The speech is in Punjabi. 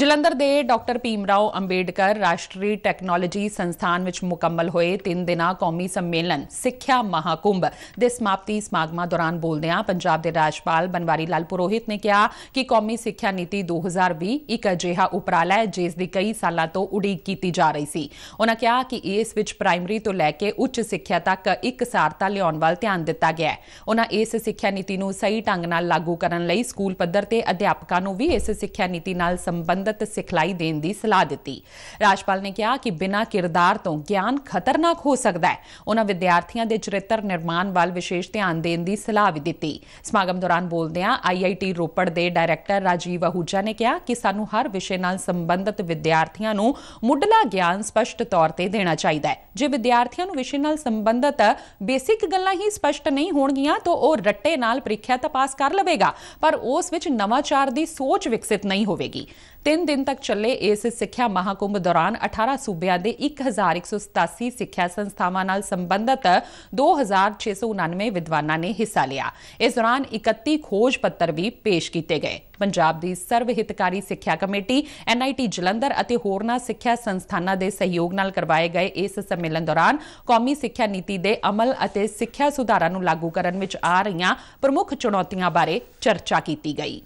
ਜਲੰਧਰ ਦੇ ਡਾਕਟਰ ਪੀਮਰਾਓ ਅੰਬੇਡਕਰ ਰਾਸ਼ਟਰੀ ਟੈਕਨੋਲੋਜੀ ਸੰਸਥਾਨ ਵਿੱਚ ਮੁਕੰਮਲ ਹੋਏ 3 ਦਿਨਾ ਕੌਮੀ ਸੰਮੇਲਨ ਸਿੱਖਿਆ ਮਹਾਕੁੰਭ ਦੇ ਸਮਾਪਤੀ ਸਮਾਗਮਾਂ ਦੌਰਾਨ ਬੋਲਦਿਆਂ ਪੰਜਾਬ ਦੇ ਰਾਜਪਾਲ ਬਨਵਾਰੀ ਲਾਲ ਪੁਰੋਹਿਤ ਨੇ ਕਿਹਾ ਕਿ ਕੌਮੀ ਸਿੱਖਿਆ ਨੀਤੀ 2020 ਇੱਕ ਅਜਿਹਾ ਉਪਰਾਲਾ ਹੈ ਜਿਸ ਦੀ ਕਈ ਸਾਲਾਂ ਤੋਂ ਉਡੀਕ ਕੀਤੀ ਜਾ ਰਹੀ ਸੀ ਉਹਨਾਂ ਕਿਹਾ ਕਿ ਇਸ ਵਿੱਚ ਪ੍ਰਾਇਮਰੀ ਤੋਂ ਲੈ ਕੇ ਉੱਚ ਸਿੱਖਿਆ ਤੱਕ ਇੱਕ ਸਾਰਤਾ ਲਿਆਉਣ ਵੱਲ ਧਿਆਨ ਦਿੱਤਾ ਗਿਆ ਹੈ ਉਹਨਾਂ ਇਸ ਸਿੱਖਿਆ ਨੀਤੀ ਨੂੰ ਸਹੀ ਢੰਗ ਨਾਲ ਲਾਗੂ ਕਰਨ ਲਈ ਸਕੂਲ ਪੱਧਰ ਤੇ ਅਧਿਆਪਕਾਂ ਨੂੰ ਵੀ ਇਸ ਸਿੱਖਿਆ ਨੀਤੀ ਨਾਲ ਸੰਬੰਧ ਸੰਬੰਧਤ ਸਿਖਲਾਈ ਦੇਣ ਦੀ ਸਲਾਹ ਦਿੱਤੀ ਰਾਜਪਾਲ ਨੇ ਕਿਹਾ ਕਿ ਬਿਨਾਂ ਕਿਰਦਾਰ ਤੋਂ ਗਿਆਨ ਖਤਰਨਾਕ ਹੋ ਸਕਦਾ ਹੈ ਉਹਨਾਂ ਵਿਦਿਆਰਥੀਆਂ ਦੇ ਚਰਿੱਤਰ ਨਿਰਮਾਣ ਵੱਲ ਵਿਸ਼ੇਸ਼ ਧਿਆਨ ਦੇਣ ਦੀ ਸਲਾਹ ਵੀ ਦਿੱਤੀ ਸਮਾਗਮ ਦੌਰਾਨ ਬੋਲਦਿਆਂ ਆਈਆਈਟੀ ਰੋਪੜ ਦੇ ਡਾਇਰੈਕਟਰ ਰਾਜੀਵ ਅਹੂਜਾ ਨੇ ਕਿਹਾ ਕਿ ਸਾਨੂੰ ਹਰ ਵਿਸ਼ੇ ਨਾਲ ਸੰਬੰਧਿਤ ਵਿਦਿਆਰਥੀਆਂ ਨੂੰ ਮੁੱਢਲਾ ਗਿਆਨ ਸਪਸ਼ਟ ਤੌਰ ਤੇ ਦੇਣਾ ਚਾਹੀਦਾ ਹੈ ਜੇ ਵਿਦਿਆਰਥੀਆਂ ਨੂੰ ਵਿਸ਼ੇ ਨਾਲ ਸੰਬੰਧਿਤ ਬੇਸਿਕ ਗੱਲਾਂ ਹੀ ਸਪਸ਼ਟ ਨਹੀਂ ਹੋਣਗੀਆਂ ਤਾਂ ਉਹ ਰੱਟੇ ਨਾਲ ਪ੍ਰੀਖਿਆ ਤਾਂ ਪਾਸ ਕਰ ਲਵੇਗਾ ਪਰ ਉਸ ਵਿੱਚ ਨਵਾਚਾਰ ਦੀ ਸੋਚ ਵਿਕਸਿਤ ਨਹੀਂ ਹੋਵੇਗੀ 3 ਦਿਨ ਤੱਕ ਚੱਲੇ ਇਸ ਸਿੱਖਿਆ ਮਹਾਕੁੰਭ ਦੌਰਾਨ 18 ਸੂਬਿਆਂ ਦੇ 1187 ਸਿੱਖਿਆ ਸੰਸਥਾਵਾਂ ਨਾਲ ਸੰਬੰਧਤ 2699 ਵਿਦਵਾਨਾਂ ਨੇ ਹਿੱਸਾ ਲਿਆ ਇਸ ਦੌਰਾਨ 31 ਖੋਜ ਪੱਤਰ ਵੀ ਪੇਸ਼ ਕੀਤੇ ਗਏ ਪੰਜਾਬ ਦੀ ਸਰਵ ਹਿਤਕਾਰੀ ਸਿੱਖਿਆ ਕਮੇਟੀ ਐਨਆਈਟੀ ਜਲੰਧਰ ਅਤੇ ਹੋਰਨਾਂ ਸਿੱਖਿਆ ਸੰਸਥਾਨਾਂ ਦੇ ਸਹਿਯੋਗ ਨਾਲ ਕਰਵਾਏ ਗਏ ਇਸ ਸੰਮੇਲਨ ਦੌਰਾਨ ਕੌਮੀ ਸਿੱਖਿਆ ਨੀਤੀ ਦੇ ਅਮਲ ਅਤੇ ਸਿੱਖਿਆ ਸੁਧਾਰਾਂ ਨੂੰ ਲਾਗੂ ਕਰਨ ਵਿੱਚ ਆ ਰਹੀਆਂ ਪ੍ਰਮੁੱਖ ਚੁਣੌਤੀਆਂ ਬਾਰੇ ਚਰਚਾ ਕੀਤੀ ਗਈ